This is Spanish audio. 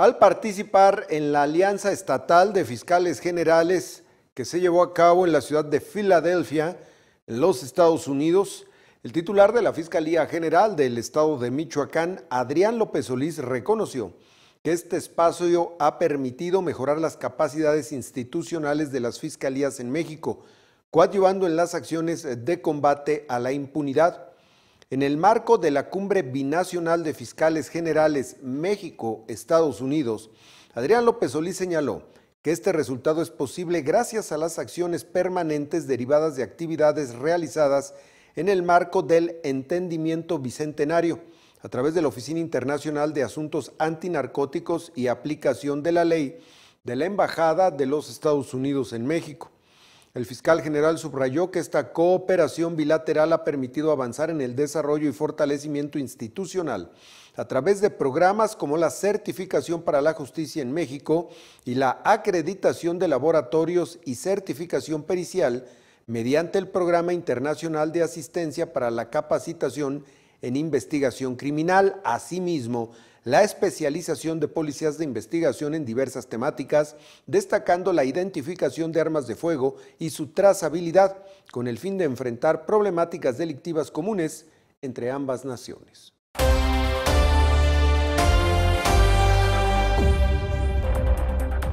al participar en la Alianza Estatal de Fiscales Generales que se llevó a cabo en la ciudad de Filadelfia, en los Estados Unidos, el titular de la Fiscalía General del Estado de Michoacán, Adrián López Solís, reconoció que este espacio ha permitido mejorar las capacidades institucionales de las fiscalías en México, coadyuvando en las acciones de combate a la impunidad. En el marco de la cumbre binacional de fiscales generales México-Estados Unidos, Adrián López Solís señaló que este resultado es posible gracias a las acciones permanentes derivadas de actividades realizadas en el marco del entendimiento bicentenario a través de la Oficina Internacional de Asuntos Antinarcóticos y Aplicación de la Ley de la Embajada de los Estados Unidos en México. El fiscal general subrayó que esta cooperación bilateral ha permitido avanzar en el desarrollo y fortalecimiento institucional a través de programas como la certificación para la justicia en México y la acreditación de laboratorios y certificación pericial mediante el Programa Internacional de Asistencia para la Capacitación en Investigación Criminal. Asimismo, la especialización de policías de investigación en diversas temáticas, destacando la identificación de armas de fuego y su trazabilidad, con el fin de enfrentar problemáticas delictivas comunes entre ambas naciones.